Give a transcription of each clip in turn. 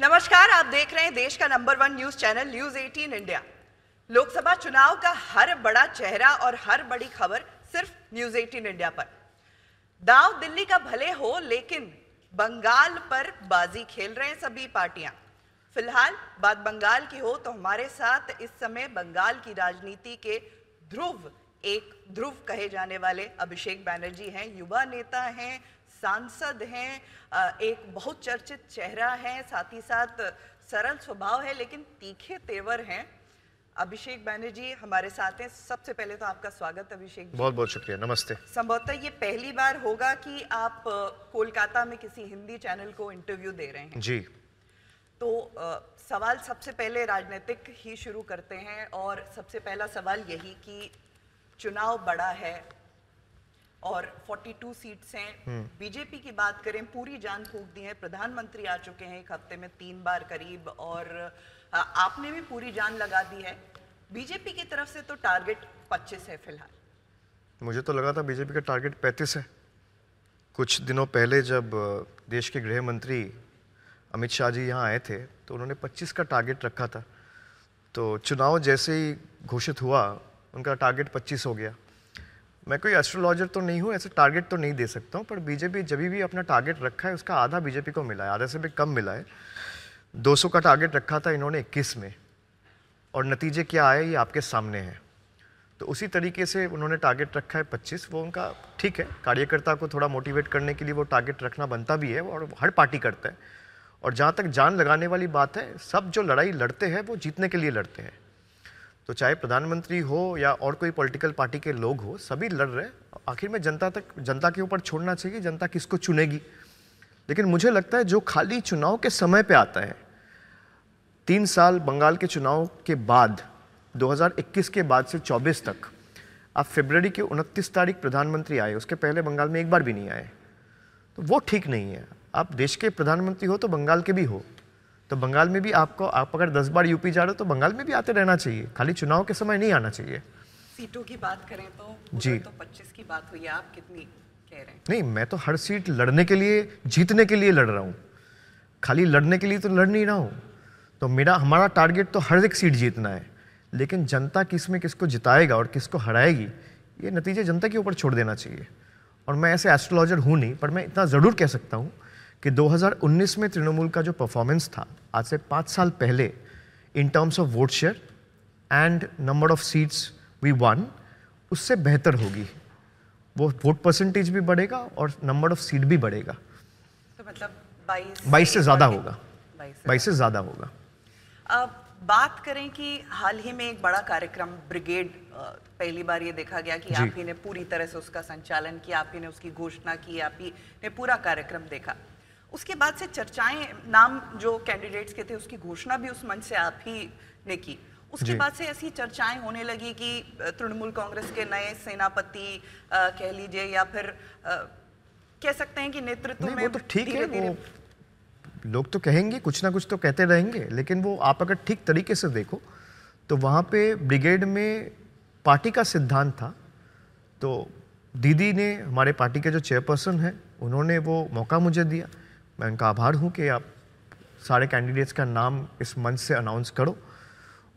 नमस्कार आप देख रहे हैं देश का number one news channel news 18 India लोकसभा चुनाव का हर बड़ा चेहरा और हर बड़ी खबर सिर्फ न्यूज 18 इंडिया पर दाव दिल्ली का भले हो लेकिन बंगाल पर बाजी खेल रहे हैं सभी पार्टियां फिलहाल बात बंगाल की हो तो हमारे साथ इस समय बंगाल की राजनीति के ध्रुव एक ध्रुव कहे जाने वाले अभिषेक बैनर्जी हैं युवा नेता हैं सांसद हैं एक बहुत चर्चित चेहरा है साथ ही साथ सरल स्वभाव है लेकिन तीखे तेवर हैं अभिषेक बैनर्जी हमारे साथ हैं सबसे पहले तो आपका स्वागत अभिषेक बहुत बहुत शुक्रिया नमस्ते संभवतः ये पहली बार होगा कि आप कोलकाता में किसी हिंदी चैनल को इंटरव्यू दे रहे हैं जी तो आ, सवाल सबसे पहले राजनीतिक ही शुरू करते हैं और सबसे पहला सवाल यही कि चुनाव बड़ा है और 42 सीट्स हैं बीजेपी हम्म। की बात करें पूरी जान फूक दी है प्रधानमंत्री आ चुके हैं एक हफ्ते में तीन बार करीब और आपने भी पूरी जान लगा दी है बीजेपी की तरफ से तो टारगेट 25 है फिलहाल मुझे तो लगा था बीजेपी का टारगेट 35 है कुछ दिनों पहले जब देश के गृह मंत्री अमित शाह जी यहाँ आए थे तो उन्होंने पच्चीस का टारगेट रखा था तो चुनाव जैसे ही घोषित हुआ उनका टारगेट पच्चीस हो गया मैं कोई एस्ट्रोलॉजर तो नहीं हूँ ऐसे टारगेट तो नहीं दे सकता हूँ पर बीजेपी जब भी अपना टारगेट रखा है उसका आधा बीजेपी को मिला है आधा से भी कम मिला है 200 का टारगेट रखा था इन्होंने 21 में और नतीजे क्या आए ये आपके सामने हैं तो उसी तरीके से उन्होंने टारगेट रखा है 25 वो उनका ठीक है कार्यकर्ता को थोड़ा मोटिवेट करने के लिए वो टारगेट रखना बनता भी है और हर पार्टी करता है और जहाँ तक जान लगाने वाली बात है सब जो लड़ाई लड़ते हैं वो जीतने के लिए लड़ते हैं तो चाहे प्रधानमंत्री हो या और कोई पॉलिटिकल पार्टी के लोग हो सभी लड़ रहे आखिर में जनता तक जनता के ऊपर छोड़ना चाहिए जनता किसको चुनेगी लेकिन मुझे लगता है जो खाली चुनाव के समय पे आता है तीन साल बंगाल के चुनाव के बाद 2021 के बाद से 24 तक आप फेबररी के उनतीस तारीख प्रधानमंत्री आए उसके पहले बंगाल में एक बार भी नहीं आए तो वो ठीक नहीं है आप देश के प्रधानमंत्री हो तो बंगाल के भी हो तो बंगाल में भी आपको आप अगर दस बार यूपी जा रहे हो तो बंगाल में भी आते रहना चाहिए खाली चुनाव के समय नहीं आना चाहिए सीटों की बात करें तो जी तो 25 की बात हुई आप कितनी कह रहे हैं नहीं मैं तो हर सीट लड़ने के लिए जीतने के लिए लड़ रहा हूँ खाली लड़ने के लिए तो लड़ नहीं रहा हूँ तो मेरा हमारा टारगेट तो हर एक सीट जीतना है लेकिन जनता किस में किसको जिताएगा और किसको हराएगी ये नतीजे जनता के ऊपर छोड़ देना चाहिए और मैं ऐसे एस्ट्रोलॉजर हूँ नहीं पर मैं इतना ज़रूर कह सकता हूँ कि 2019 में तृणमूल का जो परफॉर्मेंस था आज से पाँच साल पहले in terms of vote share and number of seats we won उससे बेहतर होगी वो वोट परसेंटेज भी बढ़ेगा और नंबर ऑफ सीट भी बढ़ेगा तो मतलब से ज़्यादा होगा बाईस से ज़्यादा होगा अब बात करें कि हाल ही में एक बड़ा कार्यक्रम ब्रिगेड पहली बार ये देखा गया कि आप ही ने पूरी तरह से उसका संचालन किया आप ही ने उसकी घोषणा की आप ही ने पूरा कार्यक्रम देखा उसके बाद से चर्चाएं नाम जो कैंडिडेट्स के थे उसकी घोषणा भी उस मंच से आप ही ने की उसके बाद से ऐसी चर्चाएं होने लगी कि तृणमूल कांग्रेस के नए सेनापति कह लीजिए या फिर आ, कह सकते हैं कि नेतृत्व में तो ठीक है वो लोग तो कहेंगे कुछ ना कुछ तो कहते रहेंगे लेकिन वो आप अगर ठीक तरीके से देखो तो वहाँ पे ब्रिगेड में पार्टी का सिद्धांत था तो दीदी ने हमारे पार्टी के जो चेयरपर्सन हैं उन्होंने वो मौका मुझे दिया मैं उनका आभार हूँ कि आप सारे कैंडिडेट्स का नाम इस मंच से अनाउंस करो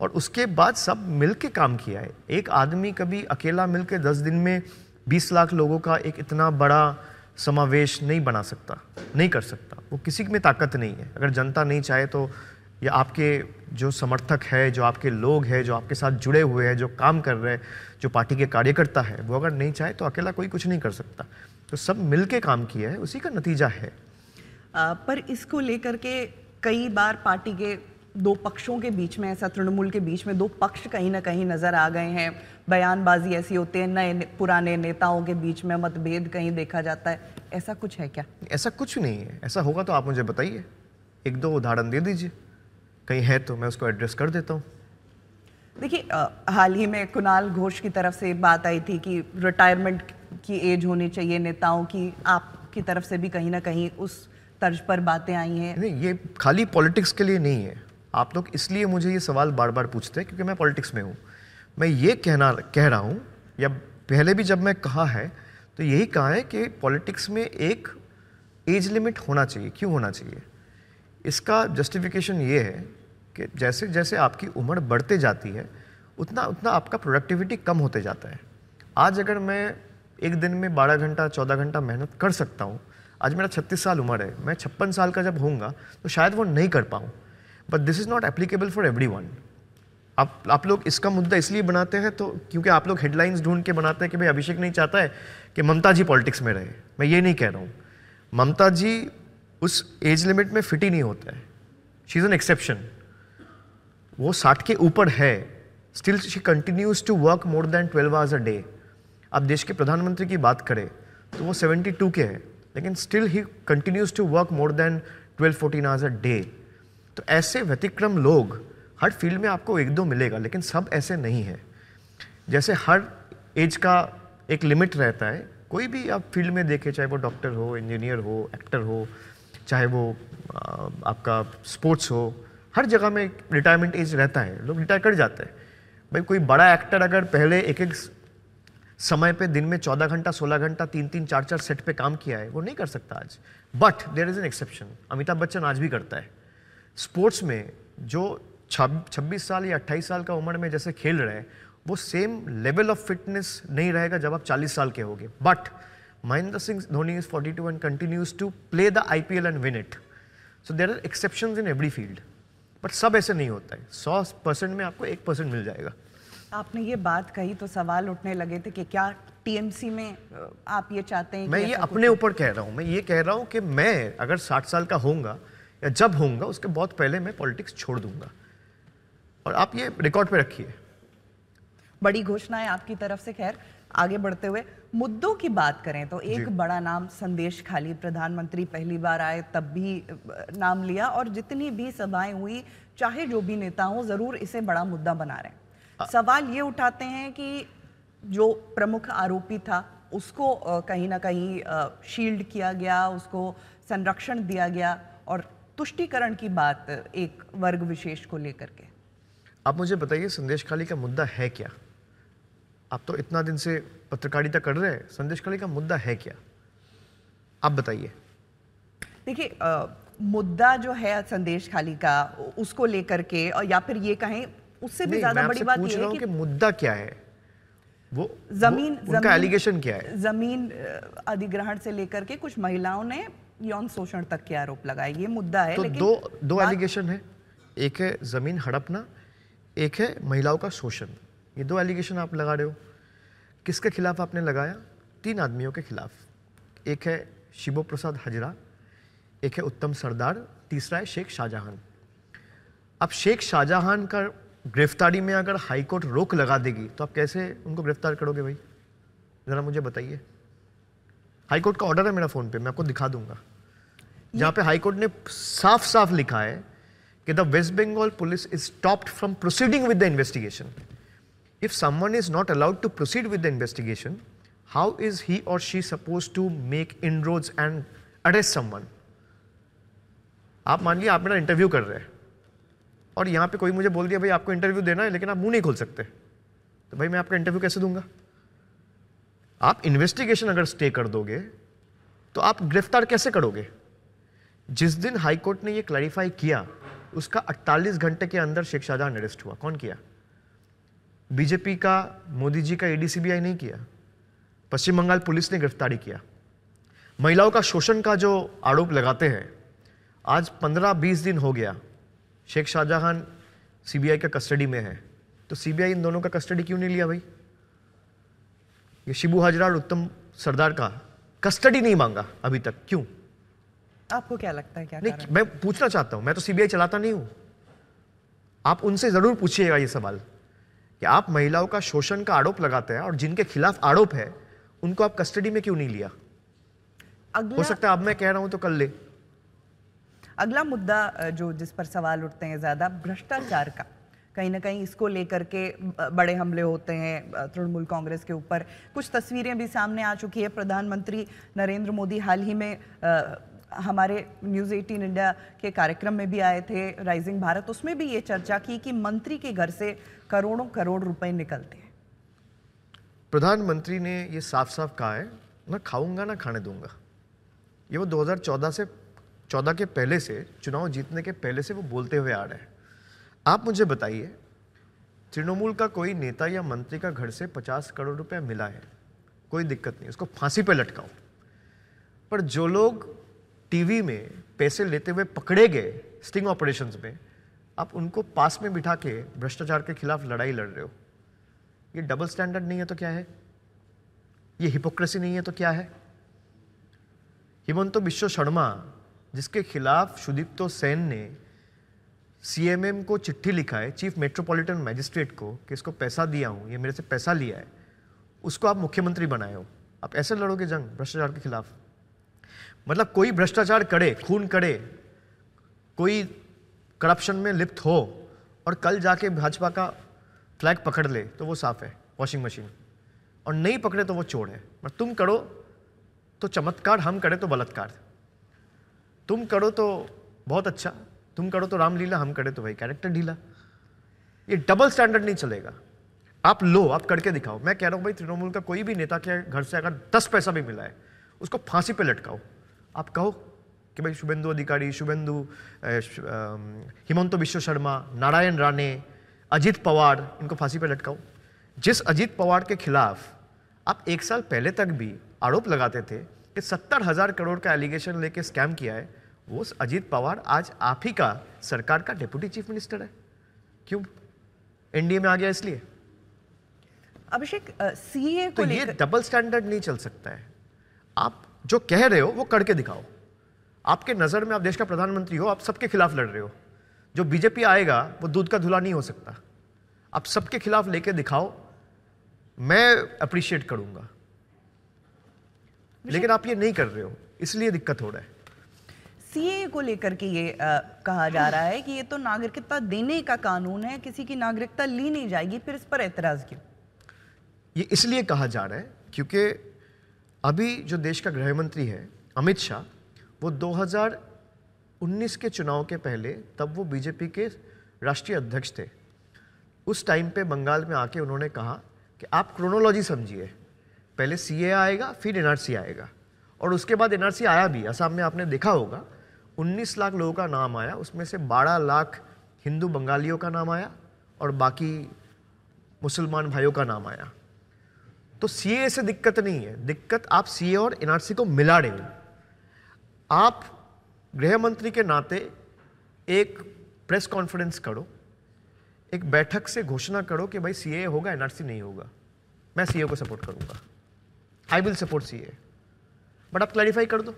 और उसके बाद सब मिल के काम किया है एक आदमी कभी अकेला मिल के दस दिन में बीस लाख लोगों का एक इतना बड़ा समावेश नहीं बना सकता नहीं कर सकता वो किसी में ताकत नहीं है अगर जनता नहीं चाहे तो या आपके जो समर्थक है जो आपके लोग हैं जो आपके साथ जुड़े हुए हैं जो काम कर रहे हैं जो पार्टी के कार्यकर्ता है वो अगर नहीं चाहे तो अकेला कोई कुछ नहीं कर सकता तो सब मिल के काम किया है उसी का नतीजा है पर इसको लेकर के कई बार पार्टी के दो पक्षों के बीच में ऐसा तृणमूल के बीच में दो पक्ष कहीं ना कहीं नज़र आ गए हैं बयानबाजी ऐसी होती है नए पुराने नेताओं के बीच में मतभेद कहीं देखा जाता है ऐसा कुछ है क्या ऐसा कुछ नहीं है ऐसा होगा तो आप मुझे बताइए एक दो उदाहरण दे दीजिए कहीं है तो मैं उसको एड्रेस कर देता हूँ देखिए हाल ही में कुणाल घोष की तरफ से बात आई थी कि रिटायरमेंट की एज होनी चाहिए नेताओं की आपकी तरफ से भी कहीं ना कहीं उस तर्ज पर बातें आई हैं नहीं ये खाली पॉलिटिक्स के लिए नहीं है आप लोग इसलिए मुझे ये सवाल बार बार पूछते हैं क्योंकि मैं पॉलिटिक्स में हूँ मैं ये कहना कह रहा हूँ या पहले भी जब मैं कहा है तो यही कहा है कि पॉलिटिक्स में एक एज लिमिट होना चाहिए क्यों होना चाहिए इसका जस्टिफिकेशन ये है कि जैसे जैसे आपकी उम्र बढ़ते जाती है उतना उतना आपका प्रोडक्टिविटी कम होते जाता है आज अगर मैं एक दिन में बारह घंटा चौदह घंटा मेहनत कर सकता हूँ आज मेरा छत्तीस साल उम्र है मैं छप्पन साल का जब होऊंगा तो शायद वो नहीं कर पाऊँ but this is not applicable for everyone आप आप लोग इसका मुद्दा इसलिए बनाते हैं तो क्योंकि आप लोग हेडलाइंस ढूंढ के बनाते हैं कि भाई अभिषेक नहीं चाहता है कि ममता जी पॉलिटिक्स में रहे मैं ये नहीं कह रहा हूँ ममता जी उस एज लिमिट में फिट ही नहीं होता है शी इज़ एन एक्सेप्शन वो साठ के ऊपर है still she continues to work more than twelve hours a day आप देश के प्रधानमंत्री की बात करें तो वो सेवेंटी टू के हैं लेकिन still he continues to work more than 12 fourteen hours a day तो ऐसे व्यतिक्रम लोग हर फील्ड में आपको एक दो मिलेगा लेकिन सब ऐसे नहीं है जैसे हर एज का एक लिमिट रहता है कोई भी आप फील्ड में देखें चाहे वो डॉक्टर हो इंजीनियर हो एक्टर हो चाहे वो आपका स्पोर्ट्स हो हर जगह में रिटायरमेंट एज रहता है लोग रिटायर कर जाते हैं भाई कोई बड़ा एक्टर अगर पहले एक एक समय पे दिन में चौदह घंटा सोलह घंटा तीन तीन चार चार सेट पे काम किया है वो नहीं कर सकता आज but there is an exception Amitabh Bachchan आज भी करता है स्पोर्ट्स में जो छब्बीस साल या अट्ठाईस साल का उम्र में जैसे खेल रहे हैं वो सेम लेवल ऑफ फिटनेस नहीं रहेगा जब आप चालीस साल के होगे but Mahendra Singh Dhoni is forty two and continues to play the I P L and win it so there are exception in every field but सब ऐसे नहीं होता है सौ परसेंट में आपको एक परसेंट मिल जाएगा आपने ये बात कही तो सवाल उठने लगे थे कि क्या टीएमसी में आप ये चाहते हैं मैं ये अपने ऊपर कह रहा हूँ मैं ये कह रहा हूँ कि मैं अगर साठ साल का होऊंगा या जब होऊंगा उसके बहुत पहले मैं पॉलिटिक्स छोड़ दूंगा और आप ये रिकॉर्ड पे रखिए बड़ी घोषणाएं आपकी तरफ से खैर आगे बढ़ते हुए मुद्दों की बात करें तो एक बड़ा नाम संदेश खाली प्रधानमंत्री पहली बार आए तब भी नाम लिया और जितनी भी सभाएं हुई चाहे जो भी नेता हो जरूर इसे बड़ा मुद्दा बना रहे हैं सवाल ये उठाते हैं कि जो प्रमुख आरोपी था उसको कहीं ना कहीं शील्ड किया गया उसको संरक्षण दिया गया और तुष्टिकरण की बात एक वर्ग विशेष को लेकर के आप मुझे बताइए संदेश खाली का मुद्दा है क्या आप तो इतना दिन से पत्रकारिता कर रहे हैं संदेश खाली का मुद्दा है क्या आप बताइए देखिए मुद्दा जो है संदेश खाली का उसको लेकर के और या फिर ये कहें उससे भी ज्यादा बड़ी बात पूछ रहा हूँ कि मुद्दा क्या है वो जमीन उनका एलिगेशन क्या है जमीन अधिग्रहण से लेकर के कुछ महिलाओं ने यौन शोषण तक के आरोप लगाए ये मुद्दा है तो लेकिन दो दो एलिगेशन है एक है जमीन हड़पना एक है महिलाओं का शोषण ये दो एलिगेशन आप लगा रहे हो किसके खिलाफ आपने लगाया तीन आदमियों के खिलाफ एक है शिवो प्रसाद हजरा एक है उत्तम सरदार तीसरा है शेख शाहजहान अब शेख शाहजहान का गिरफ्तारी में अगर हाईकोर्ट रोक लगा देगी तो आप कैसे उनको गिरफ्तार करोगे भाई ज़रा मुझे बताइए हाईकोर्ट का ऑर्डर है मेरा फ़ोन पे मैं आपको दिखा दूंगा जहां पे हाईकोर्ट ने साफ साफ लिखा है कि the West Bengal police is stopped from proceeding with the investigation if someone is not allowed to proceed with the investigation how is he और she suppose to make in and arrest someone आप मान लिया आप मेरा interview कर रहे हैं और यहाँ पे कोई मुझे बोल दिया भाई आपको इंटरव्यू देना है लेकिन आप मुंह नहीं खोल सकते तो भाई मैं आपका इंटरव्यू कैसे दूंगा आप इन्वेस्टिगेशन अगर स्टे कर दोगे तो आप गिरफ्तार कैसे करोगे जिस दिन हाईकोर्ट ने ये क्लैरिफाई किया उसका 48 घंटे के अंदर शेख शाहजहां अरेस्ट हुआ कौन किया बीजेपी का मोदी जी का एडीसीबीआई नहीं किया पश्चिम बंगाल पुलिस ने गिरफ्तारी किया महिलाओं का शोषण का जो आरोप लगाते हैं आज 15-20 दिन हो गया शेख शाहजहां सीबीआई का कस्टडी में है तो सीबीआई इन दोनों का कस्टडी क्यों नहीं लिया भाई ये शिबू हाजरा और उत्तम सरदार का कस्टडी नहीं मांगा अभी तक क्यों आपको क्या लगता है क्या नहीं मैं पूछना चाहता हूं मैं तो सीबीआई चलाता नहीं हूं आप उनसे जरूर पूछिएगा ये सवाल कि आप महिलाओं का शोषण का आरोप लगाते हैं और जिनके खिलाफ आरोप है उनको आप कस्टडी में क्यों नहीं लिया हो सकता है अब मैं कह रहा हूं तो कल ले अगला मुद्दा जो जिस पर सवाल उठते हैं ज़्यादा भ्रष्टाचार का कहीं ना कहीं इसको लेकर के बड़े हमले होते हैं तृणमूल कांग्रेस के ऊपर कुछ तस्वीरें भी सामने आ चुकी है प्रधानमंत्री नरेंद्र मोदी हाल ही में आ, हमारे न्यूज़ एटीन इंडिया के कार्यक्रम में भी आए थे राइजिंग भारत उसमें भी ये चर्चा की कि मंत्री के घर से करोड़ों करोड़ रुपए निकलते हैं प्रधानमंत्री ने ये साफ साफ कहा है ना खाऊंगा ना खाने दूंगा ये वो 2014 से चौदह के पहले से चुनाव जीतने के पहले से वो बोलते हुए आ रहे हैं आप मुझे बताइए तृणमूल का कोई नेता या मंत्री का घर से पचास करोड़ रुपया मिला है कोई दिक्कत नहीं उसको फांसी पर लटकाओ पर जो लोग टीवी में पैसे लेते हुए पकड़े गए स्टिंग ऑपरेशंस में आप उनको पास में बिठा के भ्रष्टाचार के खिलाफ लड़ाई लड़ रहे हो ये डबल स्टैंडर्ड नहीं है तो क्या है ये हिपोक्रेसी नहीं है तो क्या है तो बिश्व शर्मा जिसके खिलाफ सुदीप्तो सेन ने सीएमएम को चिट्ठी लिखा है चीफ मेट्रोपॉलिटन मैजिस्ट्रेट को कि इसको पैसा दिया हूँ ये मेरे से पैसा लिया है उसको आप मुख्यमंत्री बनाए हो आप ऐसे लड़ोगे जंग भ्रष्टाचार के खिलाफ मतलब कोई भ्रष्टाचार करे खून करे कोई करप्शन में लिप्त हो और कल जाके भाजपा का फ्लैग पकड़ ले तो वो साफ है वॉशिंग मशीन और नहीं पकड़े तो वो चोर है पर तुम करो तो चमत्कार हम करें तो बलात्कार तुम करो तो बहुत अच्छा तुम करो तो रामलीला हम करें तो भाई कैरेक्टर ढीला ये डबल स्टैंडर्ड नहीं चलेगा आप लो आप करके दिखाओ मैं कह रहा हूँ भाई तृणमूल का कोई भी नेता के घर से अगर दस पैसा भी मिला है उसको फांसी पे लटकाओ आप कहो कि भाई शुभेंदु अधिकारी शुभेंदु हिमंत विश्व शर्मा नारायण राणे अजीत पवार इनको फांसी पे लटकाओ जिस अजीत पवार के खिलाफ आप एक साल पहले तक भी आरोप लगाते थे कि सत्तर हज़ार करोड़ का एलिगेशन लेके स्कैम किया है वो अजीत पवार आज आप ही का सरकार का डिप्यूटी चीफ मिनिस्टर है क्यों एनडीए में आ गया इसलिए अभिषेक सीए तो ये डबल स्टैंडर्ड नहीं चल सकता है आप जो कह रहे हो वो करके दिखाओ आपके नज़र में आप देश का प्रधानमंत्री हो आप सबके खिलाफ लड़ रहे हो जो बीजेपी आएगा वो दूध का धुला नहीं हो सकता आप सबके खिलाफ लेके दिखाओ मैं अप्रिशिएट करूंगा लेकिन आप ये नहीं कर रहे हो इसलिए दिक्कत हो रहा है सीए को लेकर के ये आ, कहा जा रहा है कि ये तो नागरिकता देने का कानून है किसी की नागरिकता ली नहीं जाएगी फिर इस पर एतराज़ क्यों ये इसलिए कहा जा रहा है क्योंकि अभी जो देश का गृहमंत्री है अमित शाह वो 2019 के चुनाव के पहले तब वो बीजेपी के राष्ट्रीय अध्यक्ष थे उस टाइम पे बंगाल में आके उन्होंने कहा कि आप क्रोनोलॉजी समझिए पहले सीए आएगा फिर एनआरसी आएगा और उसके बाद एनआरसी आया भी असम में आपने देखा होगा उन्नीस लाख लोगों का नाम आया उसमें से बारह लाख हिंदू बंगालियों का नाम आया और बाकी मुसलमान भाइयों का नाम आया तो सी ए से दिक्कत नहीं है दिक्कत आप सी ए और एन आर सी को मिला रहे आप गृह मंत्री के नाते एक प्रेस कॉन्फ्रेंस करो एक बैठक से घोषणा करो कि भाई सी ए होगा एन आर सी नहीं होगा मैं सी ए को सपोर्ट करूँगा I will support C A but आप क्लैरिफाई कर दो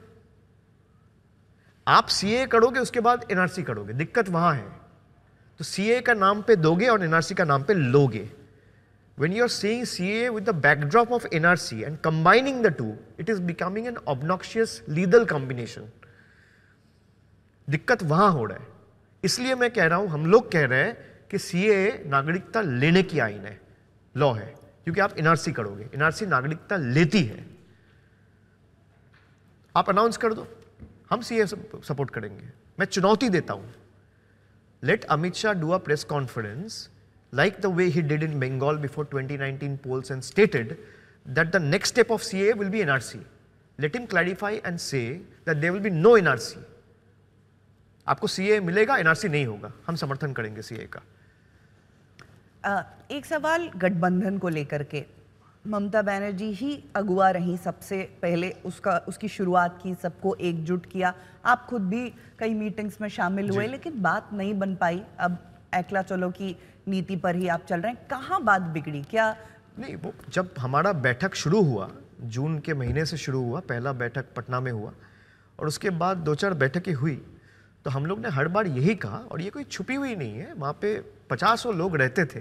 आप सीए करोगे उसके बाद एनआरसी करोगे दिक्कत वहां है तो सीए का नाम पे दोगे और एनआरसी का नाम पे लोगे when you're saying CA with the backdrop of NRC and combining the two it is becoming an obnoxious legal combination दिक्कत वहां हो रहा है इसलिए मैं कह रहा हूं हम लोग कह रहे हैं कि सीए नागरिकता लेने की आइन है लॉ है क्योंकि आप एनआरसी करोगे एनआरसी नागरिकता लेती है आप अनाउंस कर दो हम सीए सपोर्ट करेंगे मैं चुनौती देता हूं let Amit Shah do a press conference like the way he did in Bengal before 2019 polls and stated that the next step of CA will be NRC let him clarify and say that they will be no NRC आपको CA मिलेगा NRC नहीं होगा हम समर्थन करेंगे CA का Uh, एक सवाल गठबंधन को लेकर के ममता बनर्जी ही अगुआ रही सबसे पहले उसका उसकी शुरुआत की सबको एकजुट किया आप खुद भी कई मीटिंग्स में शामिल हुए लेकिन बात नहीं बन पाई अब एकला चलो की नीति पर ही आप चल रहे हैं कहाँ बात बिगड़ी क्या नहीं वो जब हमारा बैठक शुरू हुआ जून के महीने से शुरू हुआ पहला बैठक पटना में हुआ और उसके बाद दो चार बैठकें हुई तो हम लोग ने हर बार यही कहा और ये कोई छुपी हुई नहीं है वहाँ पे पचासों लोग रहते थे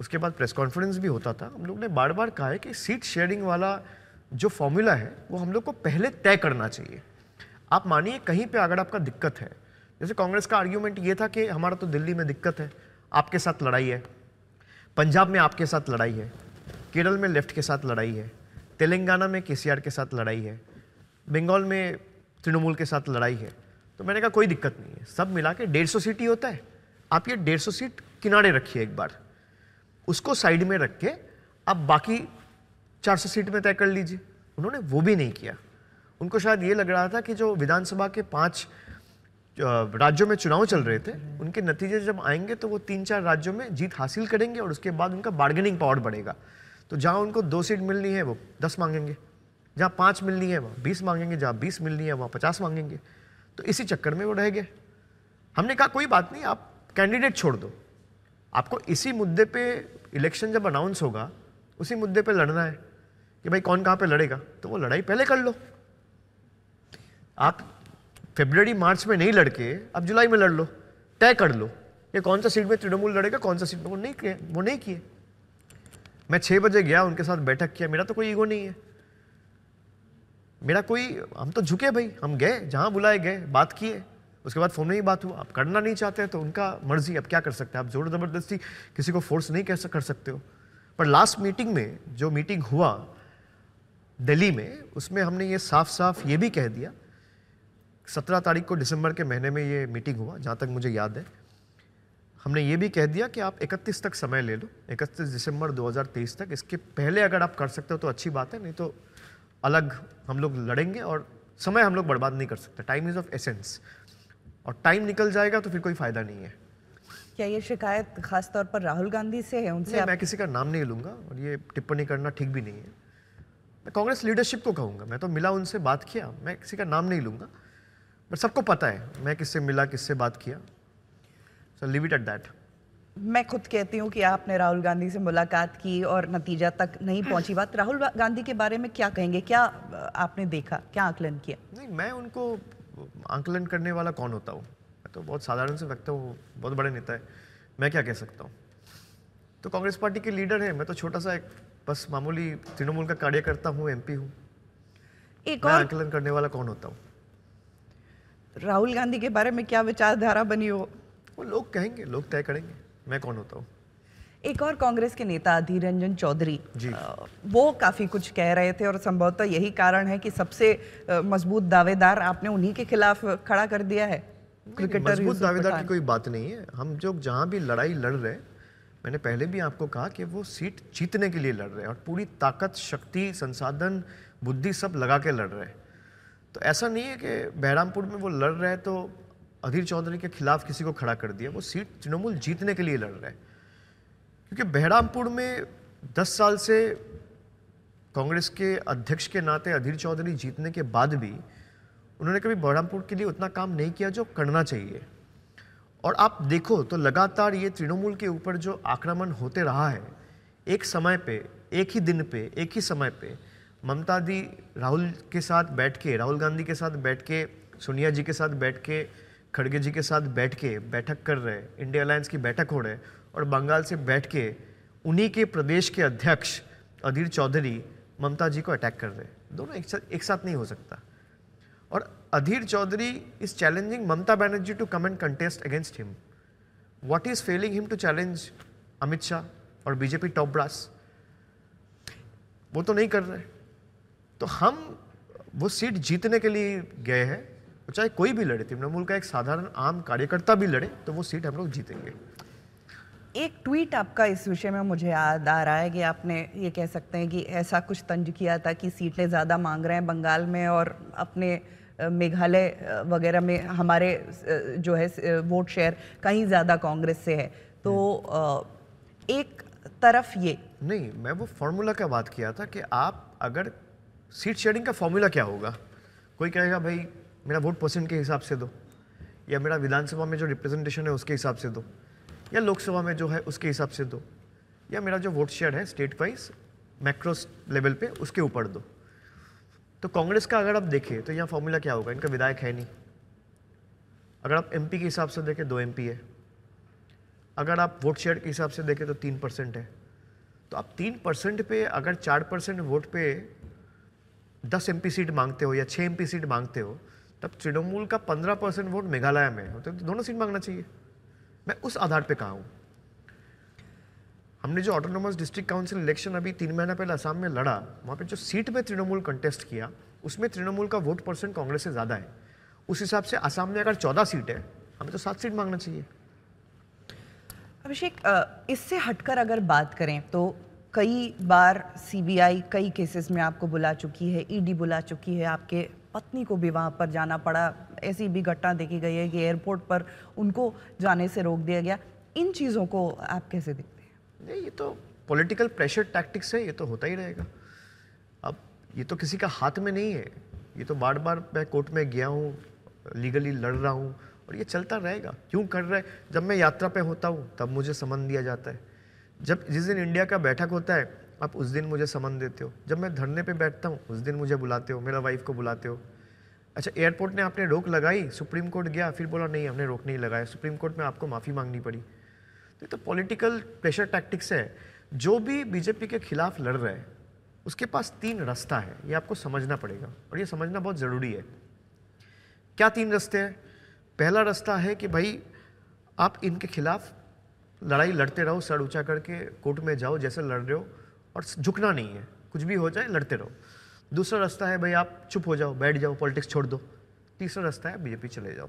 उसके बाद प्रेस कॉन्फ्रेंस भी होता था हम लोग ने बार बार कहा है कि सीट शेयरिंग वाला जो फॉर्मूला है वो हम लोग को पहले तय करना चाहिए आप मानिए कहीं पे अगर आपका दिक्कत है जैसे कांग्रेस का आर्ग्यूमेंट ये था कि हमारा तो दिल्ली में दिक्कत है आपके साथ लड़ाई है पंजाब में आपके साथ लड़ाई है केरल में लेफ्ट के साथ लड़ाई है तेलंगाना में के के साथ लड़ाई है बंगाल में तृणमूल के साथ लड़ाई है तो मैंने कहा कोई दिक्कत नहीं है सब मिला के डेढ़ सीट ही होता है आप ये डेढ़ सीट किनारे रखिए एक बार उसको साइड में रख के आप बाकी 400 सीट में तय कर लीजिए उन्होंने वो भी नहीं किया उनको शायद ये लग रहा था कि जो विधानसभा के पाँच राज्यों में चुनाव चल रहे थे उनके नतीजे जब आएंगे तो वो तीन चार राज्यों में जीत हासिल करेंगे और उसके बाद उनका बार्गेनिंग पावर बढ़ेगा तो जहाँ उनको दो सीट मिलनी है वो दस मांगेंगे जहाँ पाँच मिलनी है वहाँ बीस मांगेंगे जहाँ बीस मिलनी है वहाँ पचास मांगेंगे तो इसी चक्कर में वो रह गए हमने कहा कोई बात नहीं आप कैंडिडेट छोड़ दो आपको इसी मुद्दे पे इलेक्शन जब अनाउंस होगा उसी मुद्दे पे लड़ना है कि भाई कौन कहाँ पे लड़ेगा तो वो लड़ाई पहले कर लो आप फेबररी मार्च में नहीं लड़के आप जुलाई में लड़ लो तय कर लो कि कौन सा सीट में तृणमूल लड़ेगा कौन सा सीट में वो नहीं किए वो नहीं किए मैं छः बजे गया उनके साथ बैठक किया मेरा तो कोई ईगो नहीं है मेरा कोई हम तो झुके भाई हम गए जहाँ बुलाए गए बात किए उसके बाद फ़ोन में ही बात हुआ आप करना नहीं चाहते तो उनका मर्ज़ी अब क्या कर सकते हैं आप ज़ोर ज़बरदस्ती किसी को फोर्स नहीं कर, कर सकते हो पर लास्ट मीटिंग में जो मीटिंग हुआ दिल्ली में उसमें हमने ये साफ साफ ये भी कह दिया सत्रह तारीख को दिसंबर के महीने में ये मीटिंग हुआ जहाँ तक मुझे याद है हमने ये भी कह दिया कि आप 31 तक समय ले लो 31 दिसंबर 2023 तक इसके पहले अगर आप कर सकते हो तो अच्छी बात है नहीं तो अलग हम लोग लड़ेंगे और समय हम लोग बर्बाद नहीं कर सकते टाइम इज़ ऑफ एसेंस और टाइम निकल जाएगा तो फिर कोई फ़ायदा नहीं है क्या ये शिकायत खास तौर पर राहुल गांधी से है उनसे आप... मैं किसी का नाम नहीं लूंगा और ये टिप्पणी करना ठीक भी नहीं है मैं कांग्रेस लीडरशिप को कहूंगा मैं तो मिला उनसे बात किया मैं किसी का नाम नहीं लूंगा बट सबको पता है मैं किससे मिला किससे बात किया so leave it at that मैं खुद कहती हूँ कि आपने राहुल गांधी से मुलाकात की और नतीजा तक नहीं पहुंची बात राहुल गांधी के बारे में क्या कहेंगे क्या आपने देखा क्या आकलन किया नहीं मैं उनको आंकलन करने वाला कौन होता हूँ मैं तो बहुत साधारण से व्यक्ति हूँ बहुत बड़े नेता है मैं क्या कह सकता हूँ तो कांग्रेस पार्टी के लीडर है मैं तो छोटा सा एक बस मामूली तृणमूल का कार्यकर्ता हूँ पी हूँ एक आंकलन करने वाला कौन होता हूँ राहुल गांधी के बारे में क्या विचारधारा बनी हो वो लोग कहेंगे लोग तय करेंगे मैं कौन होता हूँ एक और कांग्रेस के नेता अधीर रंजन चौधरी वो काफ़ी कुछ कह रहे थे और संभवतः यही कारण है कि सबसे मजबूत दावेदार आपने उन्हीं के खिलाफ खड़ा कर दिया है क्रिकेटर मजबूत दावेदार की कोई बात नहीं है हम जो जहाँ भी लड़ाई लड़ रहे हैं मैंने पहले भी आपको कहा कि वो सीट जीतने के लिए लड़ रहे हैं और पूरी ताकत शक्ति संसाधन बुद्धि सब लगा के लड़ रहे हैं तो ऐसा नहीं है कि बहरामपुर में वो लड़ रहे हैं तो अधीर चौधरी के खिलाफ किसी को खड़ा कर दिया वो सीट तृणमूल जीतने के लिए लड़ रहे हैं क्योंकि बहरामपुर में दस साल से कांग्रेस के अध्यक्ष के नाते अधीर चौधरी जीतने के बाद भी उन्होंने कभी बहरामपुर के लिए उतना काम नहीं किया जो करना चाहिए और आप देखो तो लगातार ये तृणमूल के ऊपर जो आक्रमण होते रहा है एक समय पे एक ही दिन पे एक ही समय पे ममता दी राहुल के साथ बैठ के राहुल गांधी के साथ बैठ के सोनिया जी के साथ बैठ के खड़गे जी के साथ बैठ के बैठक कर रहे इंडिया अलायंस की बैठक हो रहे और बंगाल से बैठ के उन्हीं के प्रदेश के अध्यक्ष अधीर चौधरी ममता जी को अटैक कर रहे हैं दोनों एक साथ एक साथ नहीं हो सकता और Adhir Chowdhury is challenging Mamata Banerjee to come and contest against him what is failing him to challenge Amit Shah और बीजेपी टॉप ब्रास वो तो नहीं कर रहे तो हम वो सीट जीतने के लिए गए हैं चाहे कोई भी लड़े तृणमूल का एक साधारण आम कार्यकर्ता भी लड़े तो वो सीट हम लोग जीतेंगे एक ट्वीट आपका इस विषय में मुझे याद आ रहा है कि आपने ये कह सकते हैं कि ऐसा कुछ तंज किया था कि सीटें ज़्यादा मांग रहे हैं बंगाल में और अपने मेघालय वगैरह में हमारे जो है वोट शेयर कहीं ज़्यादा कांग्रेस से है तो एक तरफ ये नहीं मैं वो फार्मूला का बात किया था कि आप अगर सीट शेयरिंग का फार्मूला क्या होगा कोई कहेगा भाई मेरा वोट परसेंट के हिसाब से दो या मेरा विधानसभा में जो रिप्रेजेंटेशन है उसके हिसाब से दो या लोकसभा में जो है उसके हिसाब से दो या मेरा जो वोट शेयर है स्टेट वाइज मैक्रो लेवल पे उसके ऊपर दो तो कांग्रेस का अगर आप देखें तो यहाँ फॉर्मूला क्या होगा इनका विधायक है नहीं अगर आप एमपी के हिसाब से देखें दो एमपी है अगर आप वोट शेयर के हिसाब से देखें तो तीन परसेंट है तो आप तीन परसेंट पे अगर चार परसेंट वोट पे दस एम सीट मांगते हो या छः एम सीट मांगते हो तब तृणमूल का पंद्रह परसेंट वोट मेघालय में है तो दोनों सीट मांगना चाहिए मैं उस आधार पे कहा हूँ हमने जो ऑटोनोमस डिस्ट्रिक्ट काउंसिल इलेक्शन अभी तीन महीना पहले असम में लड़ा वहाँ पे जो सीट पे तृणमूल कंटेस्ट किया उसमें तृणमूल का वोट परसेंट कांग्रेस से ज़्यादा है उस हिसाब से असम में अगर चौदह सीट है हमें तो सात सीट मांगना चाहिए अभिषेक इससे हटकर अगर बात करें तो कई बार सीबीआई कई केसेस में आपको बुला चुकी है ईडी e बुला चुकी है आपके पत्नी को भी वहाँ पर जाना पड़ा ऐसी भी घटना देखी गई है कि एयरपोर्ट पर उनको जाने से रोक दिया गया इन चीज़ों को आप कैसे देखते हैं नहीं ये तो पॉलिटिकल प्रेशर टैक्टिक्स है ये तो होता ही रहेगा अब ये तो किसी का हाथ में नहीं है ये तो बार बार मैं कोर्ट में गया हूँ लीगली लड़ रहा हूँ और ये चलता रहेगा क्यों कर रहा है जब मैं यात्रा पे होता हूँ तब मुझे समन दिया जाता है जब जिस दिन इंडिया का बैठक होता है आप उस दिन मुझे समन देते हो जब मैं धरने पे बैठता हूँ उस दिन मुझे बुलाते हो मेरा वाइफ को बुलाते हो अच्छा एयरपोर्ट ने आपने रोक लगाई सुप्रीम कोर्ट गया फिर बोला नहीं हमने रोक नहीं लगाया सुप्रीम कोर्ट में आपको माफ़ी मांगनी पड़ी तो ये तो पॉलिटिकल प्रेशर टैक्टिक्स है जो भी बीजेपी के खिलाफ लड़ रहे हैं उसके पास तीन रास्ता है ये आपको समझना पड़ेगा और ये समझना बहुत ज़रूरी है क्या तीन रास्ते हैं पहला रास्ता है कि भाई आप इनके खिलाफ लड़ाई लड़ते रहो सर ऊँचा करके कोर्ट में जाओ जैसे लड़ रहे हो और झुकना नहीं है कुछ भी हो जाए लड़ते रहो दूसरा रास्ता है भाई आप चुप हो जाओ बैठ जाओ पॉलिटिक्स छोड़ दो तीसरा रास्ता है बीजेपी चले जाओ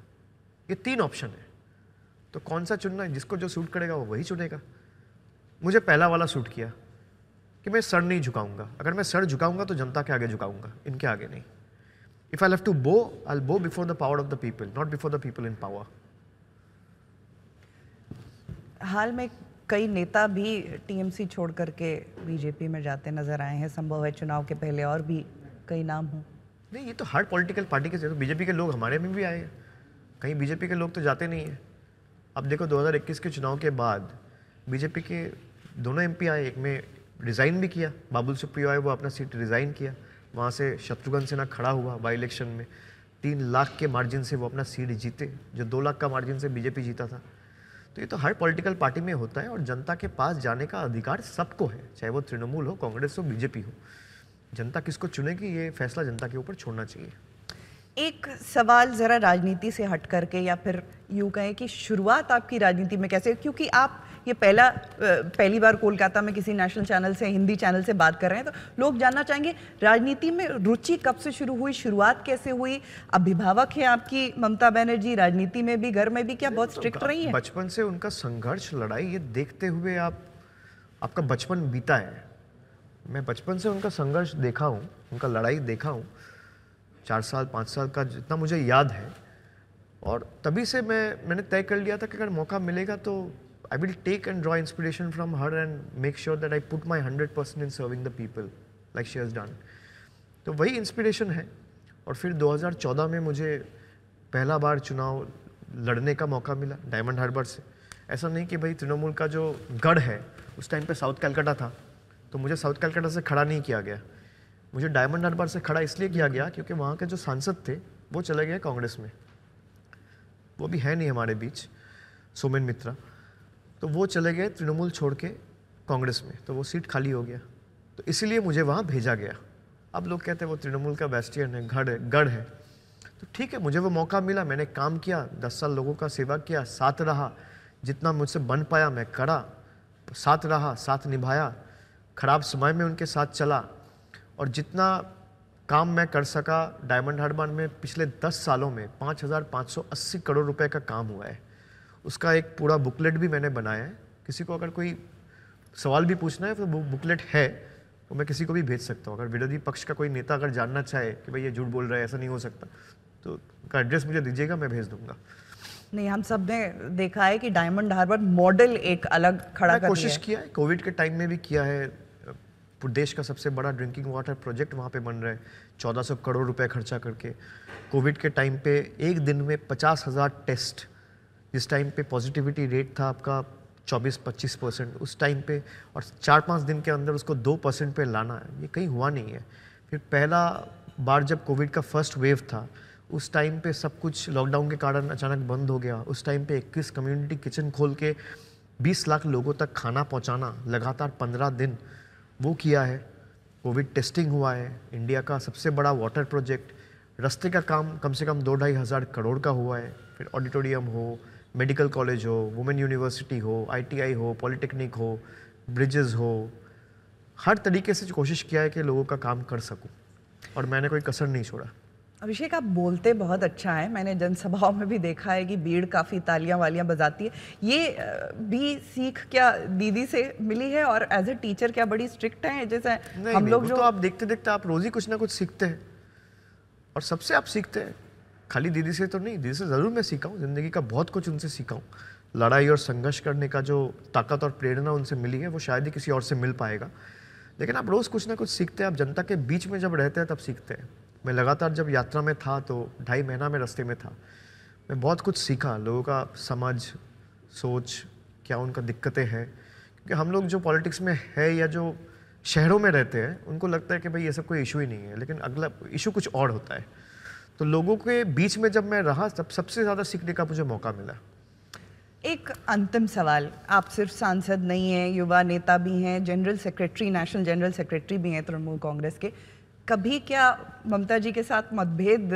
ये तीन ऑप्शन है तो कौन सा चुनना है जिसको जो सूट करेगा वो वही चुनेगा मुझे पहला वाला सूट किया कि मैं सर नहीं झुकाऊंगा अगर मैं सर झुकाऊंगा तो जनता के आगे झुकाऊंगा इनके आगे नहीं इफ़ आई लेव to bow I bow before the power of the people not before the people in power हाल में कई नेता भी टीएमसी छोड़ करके बीजेपी में जाते नजर आए हैं संभव है चुनाव के पहले और भी कई नाम हों नहीं ये तो हर पॉलिटिकल पार्टी के तो बीजेपी के लोग हमारे में भी आए हैं कहीं बीजेपी के लोग तो जाते नहीं हैं अब देखो 2021 के चुनाव के बाद बीजेपी के दोनों एम आए एक में रिज़ाइन भी किया बाबुल सुप्रियो आए वो अपना सीट रिज़ाइन किया वहाँ से शत्रुघ्न सिन्हा खड़ा हुआ बाई इलेक्शन में तीन लाख के मार्जिन से वो अपना सीट जीते जो दो लाख का मार्जिन से बीजेपी जीता था तो ये तो हर पॉलिटिकल पार्टी में होता है और जनता के पास जाने का अधिकार सबको है चाहे वो तृणमूल हो कांग्रेस हो बीजेपी हो जनता किसको चुनेगी ये फैसला जनता के ऊपर छोड़ना चाहिए एक सवाल ज़रा राजनीति से हट करके या फिर यूँ कहें कि शुरुआत आपकी राजनीति में कैसे क्योंकि आप ये पहला पहली बार कोलकाता में किसी नेशनल चैनल से हिंदी चैनल से बात कर रहे हैं तो लोग जानना चाहेंगे राजनीति में रुचि कब से शुरू हुई शुरुआत कैसे हुई अभिभावक हैं आपकी ममता बनर्जी राजनीति में भी घर में भी क्या बहुत स्ट्रिक्ट तो रही है बचपन से उनका संघर्ष लड़ाई ये देखते हुए आप आपका बचपन बीता है मैं बचपन से उनका संघर्ष देखा हूँ उनका लड़ाई देखा हूँ चार साल पाँच साल का जितना मुझे याद है और तभी से मैं मैंने तय कर लिया था कि अगर मौका मिलेगा तो I will take and draw inspiration from her and make sure that I put my hundred percent in serving the people like she done तो वही इंस्पिरेशन है और फिर 2014 में मुझे पहला बार चुनाव लड़ने का मौका मिला डायमंड हार्बर से ऐसा नहीं कि भाई तृणमूल का जो गढ़ है उस टाइम पे साउथ कलकत्ता था तो मुझे साउथ कलकत्ता से खड़ा नहीं किया गया मुझे डायमंड हार्बर से खड़ा इसलिए किया गया क्योंकि वहाँ के जो सांसद थे वो चले गए कांग्रेस में वो भी है नहीं हमारे बीच सोमेन मित्रा तो वो चले गए तृणमूल छोड़ के कांग्रेस में तो वो सीट खाली हो गया तो इसीलिए मुझे वहाँ भेजा गया अब लोग कहते हैं वो तृणमूल का बेस्टियन है गढ़ है गढ़ है तो ठीक है मुझे वो मौका मिला मैंने काम किया दस साल लोगों का सेवा किया साथ रहा जितना मुझसे बन पाया मैं करा साथ रहा साथ निभाया खराब समय में उनके साथ चला और जितना काम मैं कर सका डायमंड हार्डमान में पिछले दस सालों में 5,580 करोड़ रुपए का काम हुआ है उसका एक पूरा बुकलेट भी मैंने बनाया है किसी को अगर कोई सवाल भी पूछना है तो बुकलेट है तो मैं किसी को भी भेज सकता हूँ अगर विरोधी पक्ष का कोई नेता अगर जानना चाहे कि भाई ये झूठ बोल रहा है ऐसा नहीं हो सकता तो उनका एड्रेस मुझे दीजिएगा मैं भेज दूंगा नहीं हम सब ने देखा है कि डायमंड हार्बर मॉडल एक अलग खड़ा कर कोशिश किया है कोविड के टाइम में भी किया है देश का सबसे बड़ा ड्रिंकिंग वाटर प्रोजेक्ट वहाँ पे बन रहा है चौदह सौ करोड़ रुपए खर्चा करके कोविड के टाइम पे एक दिन में पचास हज़ार टेस्ट जिस टाइम पे पॉजिटिविटी रेट था आपका चौबीस पच्चीस परसेंट उस टाइम पे और चार पाँच दिन के अंदर उसको दो परसेंट पर लाना है ये कहीं हुआ नहीं है फिर पहला बार जब कोविड का फर्स्ट वेव था उस टाइम पे सब कुछ लॉकडाउन के कारण अचानक बंद हो गया उस टाइम पे 21 कम्युनिटी किचन खोल के 20 लाख लोगों तक खाना पहुंचाना लगातार 15 दिन वो किया है कोविड टेस्टिंग हुआ है इंडिया का सबसे बड़ा वाटर प्रोजेक्ट रस्ते का काम कम से कम दो ढाई हज़ार करोड़ का हुआ है फिर ऑडिटोरियम हो मेडिकल कॉलेज हो वुमेन यूनिवर्सिटी हो आईटीआई हो पॉलिटेक्निक हो ब्रिजेस हो हर तरीके से कोशिश किया है कि लोगों का काम कर सकूं और मैंने कोई कसर नहीं छोड़ा अभिषेक आप बोलते बहुत अच्छा है मैंने जनसभाओं में भी देखा है कि भीड़ काफ़ी तालियां वालियां बजाती है ये भी सीख क्या दीदी से मिली है और एज ए टीचर क्या बड़ी स्ट्रिक्ट है जैसे हम लोग जो तो आप देखते देखते आप रोज़ ही कुछ ना कुछ सीखते हैं और सबसे आप सीखते हैं खाली दीदी से तो नहीं दीदी से ज़रूर मैं सीखा हूँ ज़िंदगी का बहुत कुछ उनसे सीखा हूँ लड़ाई और संघर्ष करने का जो ताकत और प्रेरणा उनसे मिली है वो शायद ही किसी और से मिल पाएगा लेकिन आप रोज़ कुछ ना कुछ सीखते हैं आप जनता के बीच में जब रहते हैं तब सीखते हैं मैं लगातार जब यात्रा में था तो ढाई महीना में रास्ते में था मैं बहुत कुछ सीखा लोगों का समझ सोच क्या उनका दिक्कतें हैं क्योंकि हम लोग जो पॉलिटिक्स में है या जो शहरों में रहते हैं उनको लगता है कि भाई ये सब कोई इशू ही नहीं है लेकिन अगला इशू कुछ और होता है तो लोगों के बीच में जब मैं रहा तब सबसे ज़्यादा सीखने का मुझे मौका मिला एक अंतिम सवाल आप सिर्फ सांसद नहीं हैं युवा नेता भी हैं general secretary national general secretary भी हैं तृणमूल कांग्रेस के कभी क्या ममता जी के साथ मतभेद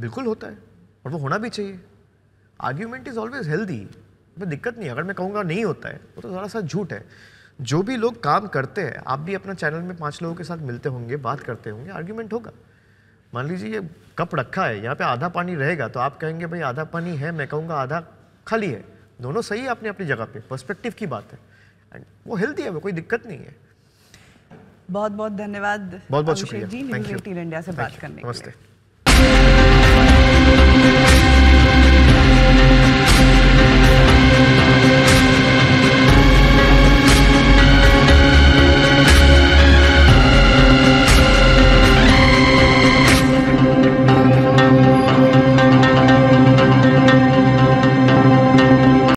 बिल्कुल होता है और वो होना भी चाहिए आर्ग्यूमेंट इज़ ऑलवेज हेल्दी उसमें दिक्कत नहीं है अगर मैं कहूँगा नहीं होता है वो तो थोड़ा सा झूठ है जो भी लोग काम करते हैं आप भी अपना चैनल में पाँच लोगों के साथ मिलते होंगे बात करते होंगे आर्ग्यूमेंट होगा मान लीजिए ये कप रखा है यहाँ पे आधा पानी रहेगा तो आप कहेंगे भाई आधा पानी है मैं कहूँगा आधा खाली है दोनों सही है अपने अपनी जगह पे पर्सपेक्टिव की बात है एंड वो हेल्दी है वो कोई दिक्कत नहीं है बहुत बहुत धन्यवाद बहुत बहुत शुक्रिया जी न्यूज एटीन इंडिया से बात करने लिए।